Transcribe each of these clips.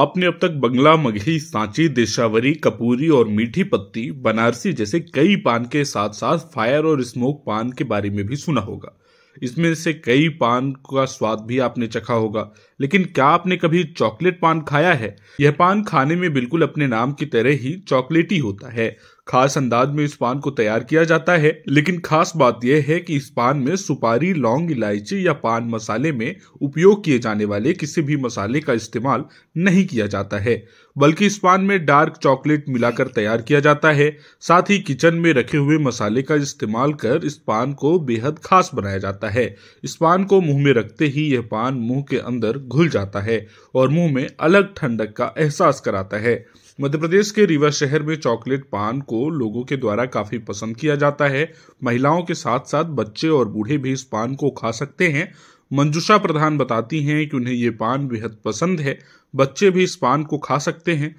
आपने अब तक बंगला मघई सांची देशावरी कपूरी और मीठी पत्ती बनारसी जैसे कई पान के साथ साथ फायर और स्मोक पान के बारे में भी सुना होगा इसमें से कई पान का स्वाद भी आपने चखा होगा लेकिन क्या आपने कभी चॉकलेट पान खाया है यह पान खाने में बिल्कुल अपने नाम की तरह ही चॉकलेटी होता है खास अंदाज में इस पान को तैयार किया जाता है लेकिन खास बात यह है कि इस पान में सुपारी लौंग इलायची या पान मसाले में उपयोग किए जाने वाले किसी भी मसाले का इस्तेमाल नहीं किया जाता है बल्कि इस पान में डार्क चॉकलेट मिलाकर तैयार किया जाता है साथ ही किचन में रखे हुए मसाले का इस्तेमाल कर इस पान को बेहद खास बनाया जाता है इस पान को मुंह में रखते ही यह पान मुंह के अंदर घुल जाता है और मुंह में अलग ठंडक का एहसास कराता है मध्य प्रदेश के रीवा शहर में चॉकलेट पान को लोगों के द्वारा काफी पसंद किया जाता है महिलाओं के साथ साथ बच्चे और बूढ़े भी इस पान को खा सकते हैं मंजुषा प्रधान बताती हैं कि उन्हें ये पान बेहद पसंद है बच्चे भी इस पान को खा सकते हैं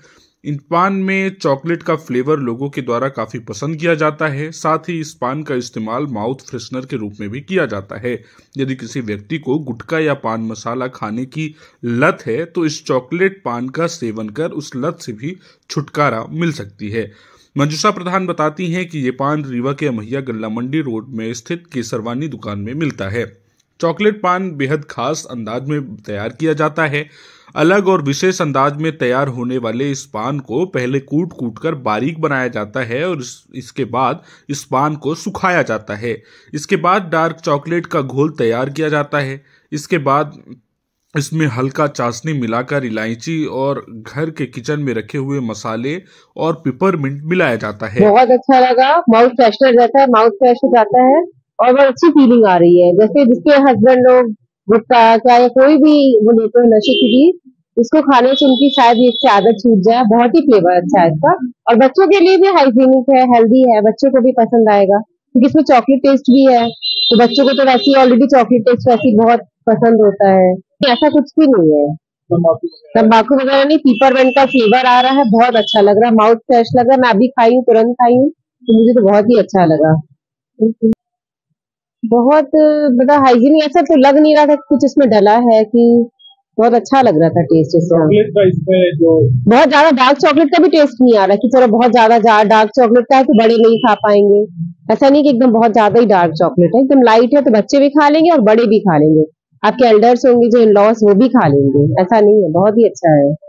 इन पान में चॉकलेट का फ्लेवर लोगों के द्वारा काफी पसंद किया जाता है साथ ही इस पान का इस्तेमाल माउथ फ्रेशनर के रूप में भी किया जाता है यदि किसी व्यक्ति को गुटखा या पान मसाला खाने की लत है तो इस चॉकलेट पान का सेवन कर उस लत से भी छुटकारा मिल सकती है मंजूषा प्रधान बताती हैं कि ये पान रीवा के अमहिया गल्ला मंडी रोड में स्थित केसरवानी दुकान में मिलता है चॉकलेट पान बेहद खास अंदाज में तैयार किया जाता है अलग और विशेष अंदाज में तैयार होने वाले इस पान को पहले कूट कूट कर बारीक बनाया जाता है और इस, इसके बाद इस पान को सुखाया जाता है इसके बाद डार्क चॉकलेट का घोल तैयार किया जाता है इसके बाद इसमें हल्का चाशनी मिलाकर इलायची और घर के किचन में रखे हुए मसाले और मिंट मिलाया जाता है बहुत अच्छा लगा माउथ फ्रेशनर जाता है माउथ फ्रेश जाता है और वो अच्छी फीलिंग आ रही है जैसे जिसके हस्बैंड लोग गुटका क्या या कोई भी वो लेते हैं नशे की चीज उसको खाने से उनकी शायद इससे आदत छूट जाए बहुत ही फ्लेवर अच्छा है इसका और बच्चों के लिए भी हाइजीनिक है हेल्दी है बच्चों को भी पसंद आएगा क्योंकि इसमें चॉकलेट टेस्ट भी है तो बच्चों को तो वैसे ऑलरेडी चॉकलेट टेस्ट वैसे बहुत पसंद होता है ऐसा कुछ भी नहीं है तम्बाकू वगैरह नहीं पीपरवेंट का फ्लेवर आ रहा है बहुत अच्छा लग रहा है माउथ फ्रेश लग रहा है मैं अभी खाई हूँ तुरंत खाई हूँ तो मुझे तो बहुत ही अच्छा लगा बहुत बड़ा हाइजीनिक ऐसा तो लग नहीं रहा था कुछ इसमें डला है कि बहुत अच्छा लग रहा था टेस्ट इसका चॉकलेट का इसमें जो बहुत ज्यादा डार्क चॉकलेट का भी टेस्ट नहीं आ रहा कि चलो बहुत ज्यादा डार्क चॉकलेट का है तो बड़े नहीं खा पाएंगे ऐसा नहीं कि एकदम बहुत ज्यादा ही डार्क चॉकलेट है एकदम लाइट है तो बच्चे भी खा लेंगे और बड़े भी खा लेंगे आपके एल्डर्स होंगे जो इन लॉस वो भी खा लेंगे ऐसा नहीं है बहुत ही अच्छा है